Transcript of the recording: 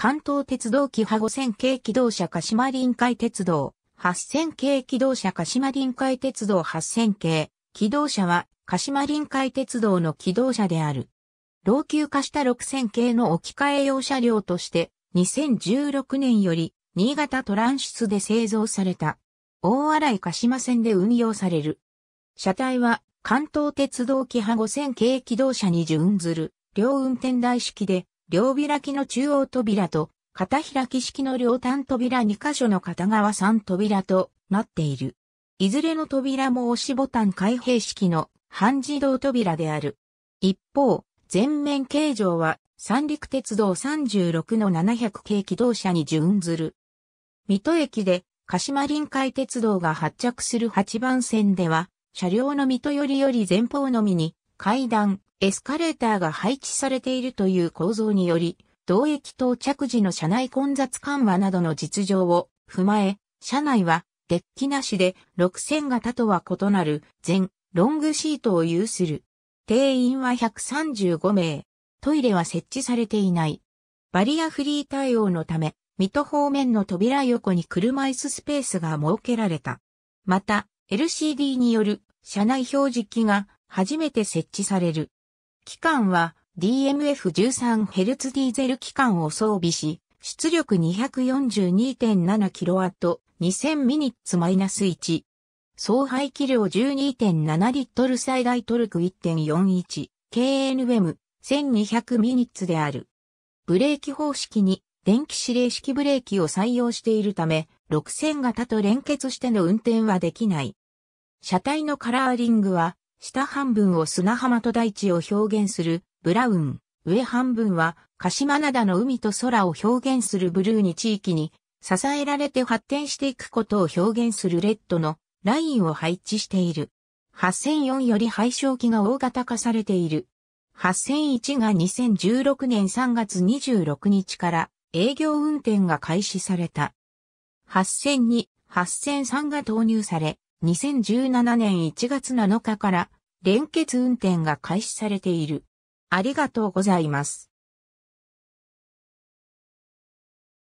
関東鉄道機派5000系機動車鹿島臨海鉄道、8000系機動車鹿島臨海鉄道8000系、機動車は鹿島臨海鉄道の機動車である。老朽化した6000系の置き換え用車両として、2016年より新潟トランシスで製造された。大洗鹿島線で運用される。車体は関東鉄道機派5000系機動車に準ずる、両運転台式で、両開きの中央扉と、片開き式の両端扉2箇所の片側3扉となっている。いずれの扉も押しボタン開閉式の半自動扉である。一方、全面形状は三陸鉄道36の700系機動車に準ずる。水戸駅で鹿島臨海鉄道が発着する8番線では、車両の水戸よりより前方のみに階段、エスカレーターが配置されているという構造により、同駅到着時の車内混雑緩和などの実情を踏まえ、車内はデッキなしで6000型とは異なる全ロングシートを有する。定員は135名。トイレは設置されていない。バリアフリー対応のため、水戸方面の扉横に車椅子スペースが設けられた。また、LCD による車内表示機が初めて設置される。機関は DMF13Hz ディーゼル機関を装備し、出力 242.7kW、2000mn-1。総排気量12.7リットル最大トルク 1.41KNM1200 ミニッツである。ブレーキ方式に電気指令式ブレーキを採用しているため、6000型と連結しての運転はできない。車体のカラーリングは下半分を砂浜と大地を表現するブラウン、上半分は鹿島灘の海と空を表現するブルーに地域に支えられて発展していくことを表現するレッドのラインを配置している。8004より廃焼機が大型化されている。8001が2016年3月26日から営業運転が開始された。8002、8003が投入され、2017年1月7日から連結運転が開始されている。ありがとうございます。